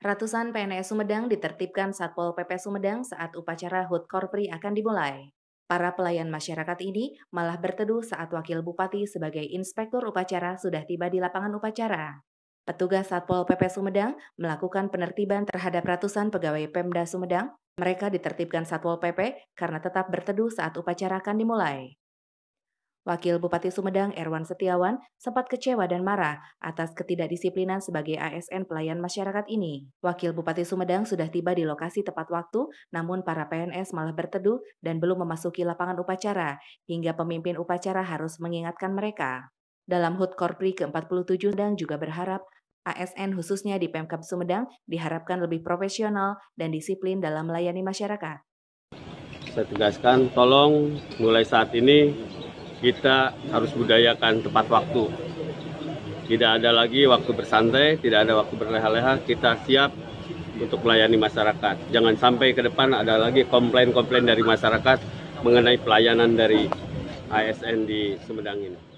Ratusan PNS Sumedang ditertibkan Satpol PP Sumedang saat upacara HUT Korpri akan dimulai. Para pelayan masyarakat ini malah berteduh saat Wakil Bupati sebagai Inspektur Upacara sudah tiba di lapangan upacara. Petugas Satpol PP Sumedang melakukan penertiban terhadap ratusan pegawai Pemda Sumedang. Mereka ditertibkan Satpol PP karena tetap berteduh saat upacara akan dimulai. Wakil Bupati Sumedang Erwan Setiawan sempat kecewa dan marah atas ketidakdisiplinan sebagai ASN pelayan masyarakat ini. Wakil Bupati Sumedang sudah tiba di lokasi tepat waktu, namun para PNS malah berteduh dan belum memasuki lapangan upacara, hingga pemimpin upacara harus mengingatkan mereka. Dalam HUT Korpri ke-47 dan juga berharap ASN khususnya di Pemkab Sumedang diharapkan lebih profesional dan disiplin dalam melayani masyarakat. Saya tegaskan, tolong mulai saat ini kita harus budayakan tepat waktu. Tidak ada lagi waktu bersantai, tidak ada waktu berleha-leha, kita siap untuk melayani masyarakat. Jangan sampai ke depan ada lagi komplain-komplain dari masyarakat mengenai pelayanan dari ASN di Sumedang ini.